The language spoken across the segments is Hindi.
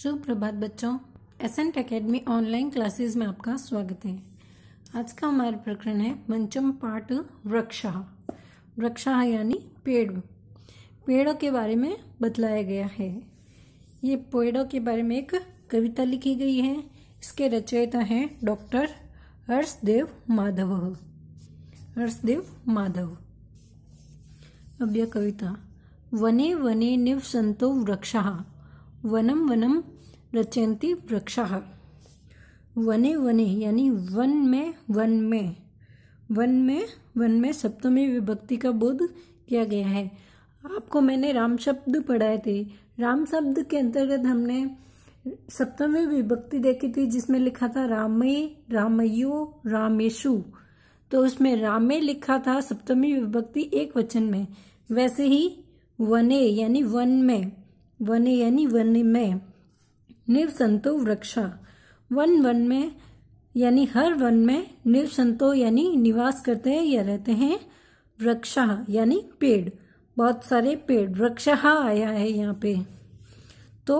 सुप्रभात बच्चों एसेंट एकेडमी ऑनलाइन क्लासेस में आपका स्वागत है आज का हमारा प्रकरण है पंचम पाठ वृक्षा वृक्षा यानी पेड़ पेड़ों के बारे में बतलाया गया है ये पेड़ों के बारे में एक कविता लिखी गई है इसके रचयिता हैं डॉक्टर हर्षदेव माधव हर्षदेव माधव अब यह कविता वने वने निवसंतो वृक्षा वनम वनम रचयंती वृक्ष वने वने यानी वन में वन में वन में वन में सप्तमी विभक्ति का बोध किया गया है आपको मैंने राम शब्द पढ़ाए थे राम शब्द के अंतर्गत हमने सप्तमी विभक्ति देखी थी जिसमें लिखा था रामे रामयो रामेशु तो उसमें रामे लिखा था सप्तमी विभक्ति एक वचन में वैसे ही वने यानी वन में वन यानी वन में निवसंतो वृक्षा वन वन में यानी हर वन में निवसंतो यानी निवास करते हैं या रहते हैं वृक्षा यानी पेड़ बहुत सारे पेड़ वृक्ष आया है यहाँ पे तो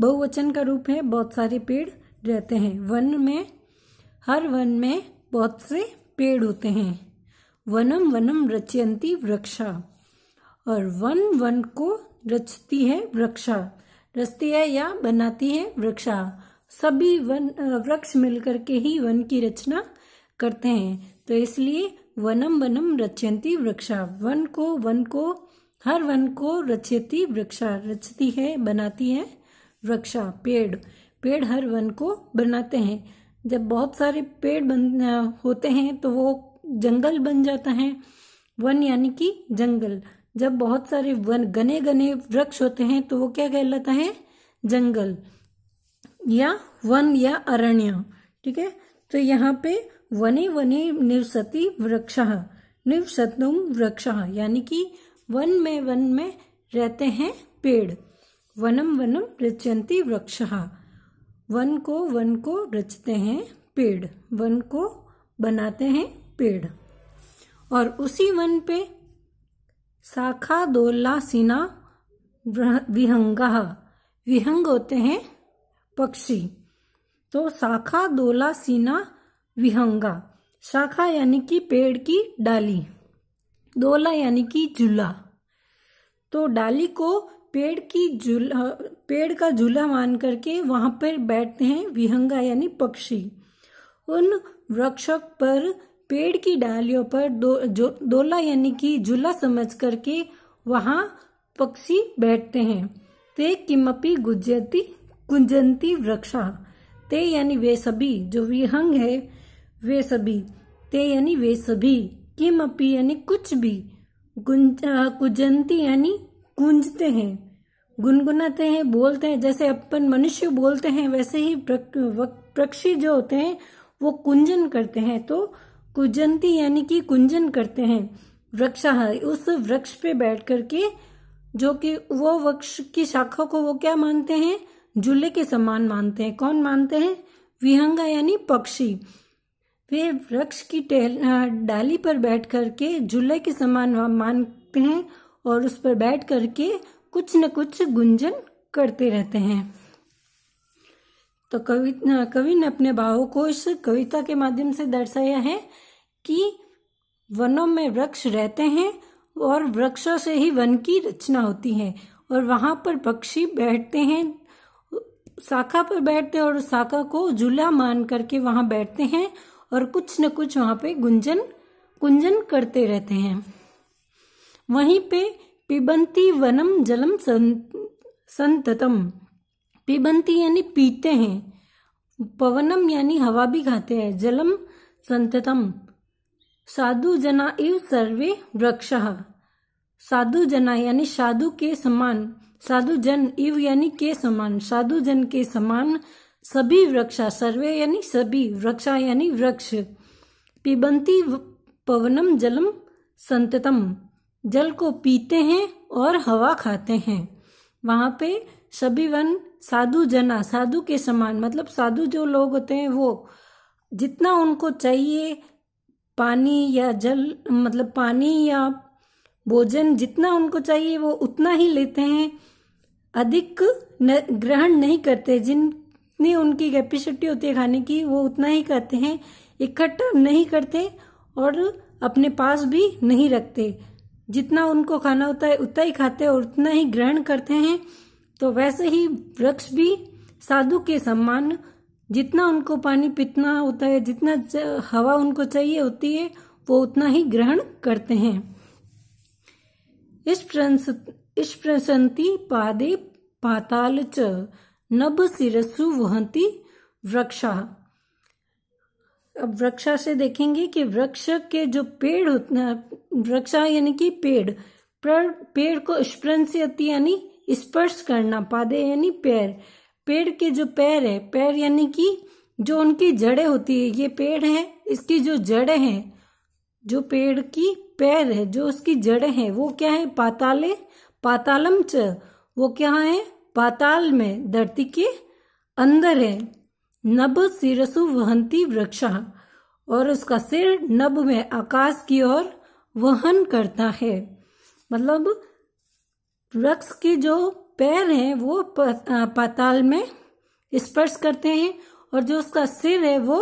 बहुवचन का रूप है बहुत सारे पेड़ रहते हैं वन में हर वन में बहुत से पेड़ होते हैं वनम वनम रचयंती वृक्षा और वन वन को रचती है वृक्षा रचती है या बनाती है वृक्षा सभी वन वृक्ष मिलकर के ही वन की रचना करते हैं तो इसलिए वनम वनम रचयंती वृक्षा वन को वन को हर वन को रचयती वृक्षा रचती है बनाती है वृक्षा पेड़ पेड़ हर वन को बनाते हैं जब बहुत सारे पेड़ बन होते हैं तो वो जंगल बन जाता है वन यानी कि जंगल जब बहुत सारे वन घने घने वृक्ष होते हैं तो वो क्या कहलाता है जंगल या वन या अरण्य ठीक है तो यहाँ पे वने वने निवसति वृक्ष निवसतुम वृक्ष यानी कि वन में वन में रहते हैं पेड़ वनम वनम रचयंती वृक्ष वन को वन को रचते हैं पेड़ वन को बनाते हैं पेड़ और उसी वन पे शाखा दोल्लासिना विहंगा विहंग होते हैं पक्षी तो शाखा सीना विहंगा शाखा यानी कि पेड़ की डाली दोला यानी कि झूला तो डाली को पेड़ की झूला पेड़ का झूला मान करके वहां पर बैठते हैं विहंगा यानी पक्षी उन वृक्ष पर पेड़ की डालियों पर दो जो दोला यानी कि झूला समझ करके वहां पक्षी बैठते हैं ते किमपी गुजरती कुंजंती वृक्षा ते यानी वे सभी जो विहंग है वे सभी ते यानी वे सभी अपी यानी कुछ भी कुंजंती यानी गूंजते हैं गुनगुनाते हैं बोलते हैं जैसे अपन मनुष्य बोलते हैं वैसे ही पक्षी जो होते हैं वो कुंजन करते हैं तो कुजंती यानी कि कुंजन करते हैं वृक्ष हाँ, उस वृक्ष पे बैठ करके जो कि वो वृक्ष की शाखा को वो क्या मानते हैं झूले के समान मानते हैं कौन मानते हैं विहंगा यानी पक्षी वे वृक्ष की डाली पर बैठ करके झूले के समान मानते हैं और उस पर बैठ करके कुछ न कुछ गुंजन करते रहते हैं तो कवि कवि ने अपने भावों को इस कविता के माध्यम से दर्शाया है कि वनों में वृक्ष रहते हैं और वृक्षों से ही वन की रचना होती है और वहाँ पर पक्षी बैठते हैं शाखा पर बैठते हैं और शाखा को झूला मान करके वहाँ बैठते हैं और कुछ न कुछ वहाँ पे गुंजन कुंजन करते रहते हैं वहीं पे पिबंती वनम जलम संततम पिबंती यानी पीते हैं पवनम यानी हवा भी खाते हैं जलम संततम साधु जना इव सर्वे वृक्ष साधु जना यानी साधु के समान साधु जन इव यानी के समान साधु जन के समान सभी वृक्षा सर्वे यानी सभी वृक्षा यानी वृक्ष पिबंती पवनम जलम संततम जल को पीते हैं और हवा खाते हैं वहाँ पे सभी वन साधु जना साधु के समान मतलब साधु जो लोग होते हैं वो जितना उनको चाहिए पानी या जल मतलब पानी या भोजन जितना उनको चाहिए वो उतना ही लेते हैं अधिक ग्रहण नहीं करते जितनी उनकी कैपेसिटी होती है खाने की वो उतना ही करते हैं इकट्ठा नहीं करते और अपने पास भी नहीं रखते जितना उनको खाना होता है उतना ही खाते और उतना ही ग्रहण करते हैं तो वैसे ही वृक्ष भी साधु के सम्मान जितना उनको पानी पीतना होता है जितना हवा उनको चाहिए होती है वो उतना ही ग्रहण करते हैं इस प्रसंति पादे पाताल च नभ सिरसु वहती वृक्षा अब वृक्षा से देखेंगे कि वृक्ष के जो पेड़ होते वृक्षा यानी कि पेड़ पेड़ को स्प्रंश यानी स्पर्श करना पादे यानी पैर पेड़ के जो पैर है पैर यानी कि जो उनकी जड़ें होती है ये पेड़ है इसकी जो जड़ें हैं जो पेड़ की पैर है जो उसकी जड़ें हैं वो क्या है पाताले पातालम च वो क्या है पाताल में धरती के अंदर है नभ सिरसु वहंती वृक्षा और उसका सिर नभ में आकाश की ओर वहन करता है मतलब वृक्ष की जो पैर हैं वो पाताल में स्पर्श करते हैं और जो उसका सिर है वो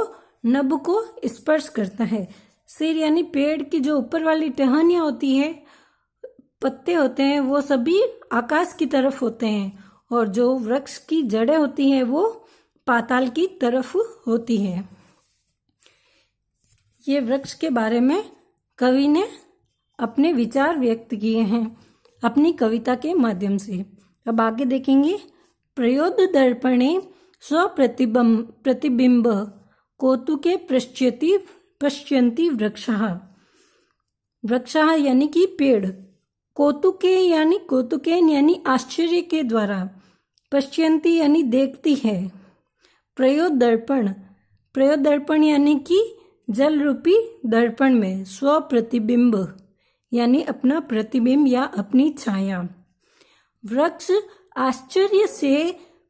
नभ को स्पर्श करता है सिर यानी पेड़ की जो ऊपर वाली टहनिया होती है पत्ते होते हैं वो सभी आकाश की तरफ होते हैं और जो वृक्ष की जड़ें होती हैं वो पाताल की तरफ होती है ये वृक्ष के बारे में कवि ने अपने विचार व्यक्त किए हैं अपनी कविता के माध्यम से अब आगे देखेंगे प्रयोद दर्पणे स्वप्रतिबिंब प्रतिबिंब कौतुके पश्च्यति पश्यंती वृक्ष वृक्ष यानी कि पेड़ कौतुके यानी कौतुके यानी आश्चर्य के द्वारा पश्चियंती यानी देखती है प्रयोद दर्पण प्रयोद दर्पण यानी कि जल रूपी दर्पण में स्वप्रतिबिंब यानी अपना प्रतिबिंब या अपनी छाया वृक्ष आश्चर्य से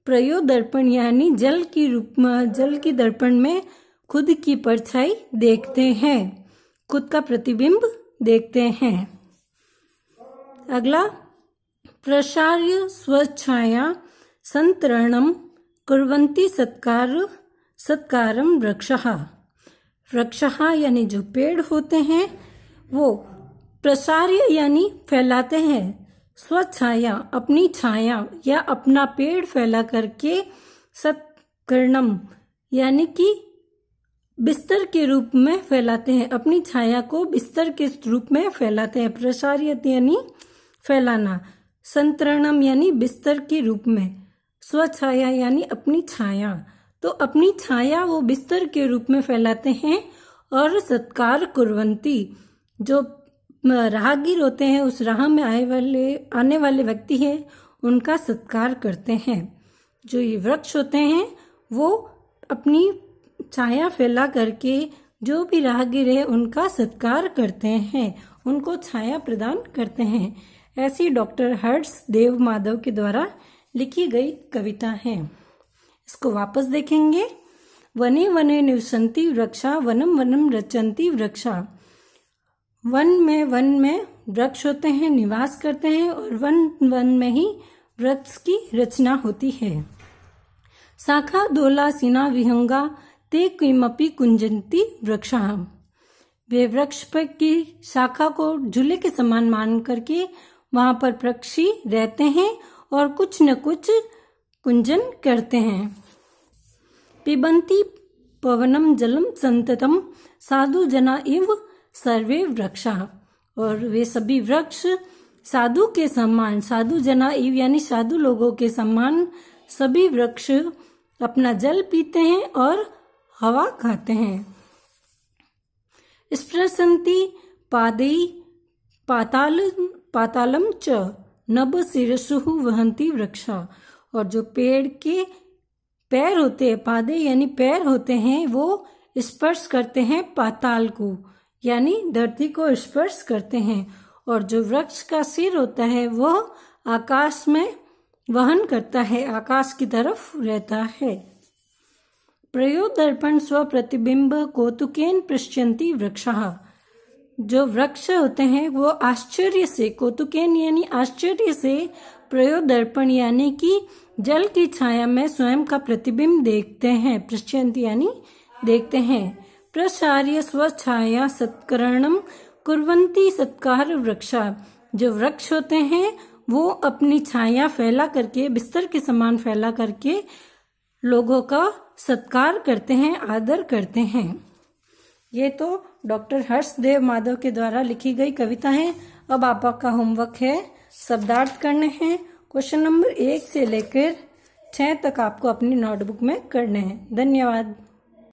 प्रयो दर्पण यानी जल की रूप में जल की दर्पण में खुद की परछाई देखते हैं खुद का प्रतिबिंब देखते हैं अगला प्रसार्य स्वच्छाया संतरणम कुरंती सत्कार सत्कारम वृक्ष वृक्ष यानी जो पेड़ होते हैं वो प्रसार्य यानी फैलाते हैं स्वच्छाया अपनी छाया या अपना पेड़ फैला करके सत्कर्णम यानी कि बिस्तर के रूप में फैलाते हैं अपनी छाया को बिस्तर के रूप में फैलाते हैं प्रसारित यानी फैलाना संतरणम यानी बिस्तर के रूप में स्वछाया यानी अपनी छाया तो अपनी छाया वो बिस्तर के रूप में फैलाते हैं और सत्कार कुरवंती जो राहगीर होते हैं उस राह में आए वाले आने वाले व्यक्ति हैं उनका सत्कार करते हैं जो ये वृक्ष होते हैं वो अपनी छाया फैला करके जो भी राहगीर है उनका सत्कार करते हैं उनको छाया प्रदान करते हैं ऐसी डॉक्टर हर्ष देव माधव के द्वारा लिखी गई कविता है इसको वापस देखेंगे वने वने निवसंती वृक्षा वनम वनम रचंती वृक्षा वन में वन में वृक्ष होते हैं निवास करते हैं और वन वन में ही वृक्ष की रचना होती है शाखा दोला सिना विहंगा ते किमपि कुंजंती वृक्ष वे वृक्ष पर की शाखा को झूले के समान मान करके वहां पर पक्षी रहते हैं और कुछ न कुछ कुंजन करते हैं पिबंती पवनम जलम संततम साधु जना इव सर्वे वृक्षा और वे सभी वृक्ष साधु के सम्मान साधु जना यानी साधु लोगों के सम्मान सभी वृक्ष अपना जल पीते हैं और हवा खाते हैं स्प्रसंति पादे पाताल पातालम च नब सिरसु वहंती वृक्षा और जो पेड़ के पैर होते हैं पादे यानी पैर होते हैं वो स्पर्श करते हैं पाताल को यानी धरती को स्पर्श करते हैं और जो वृक्ष का सिर होता है वह आकाश में वहन करता है आकाश की तरफ रहता है प्रयोग दर्पण स्व प्रतिबिंब कौतुकेन पृश्चंती वृक्ष जो वृक्ष होते हैं वो आश्चर्य से कौतुकेन यानी आश्चर्य से प्रयोग दर्पण यानी कि जल की छाया में स्वयं का प्रतिबिंब देखते हैं पृश्चंत यानी देखते हैं प्रसार्य स्वच्छाया सत्करणम कुरवंती सत्कार वृक्षा जो वृक्ष होते हैं वो अपनी छाया फैला करके बिस्तर के समान फैला करके लोगों का सत्कार करते हैं आदर करते हैं ये तो डॉक्टर हर्षदेव माधव के द्वारा लिखी गई कविता है अब आपका होमवर्क है शब्दार्थ करने हैं क्वेश्चन नंबर एक से लेकर छह तक आपको अपनी नोटबुक में करने हैं धन्यवाद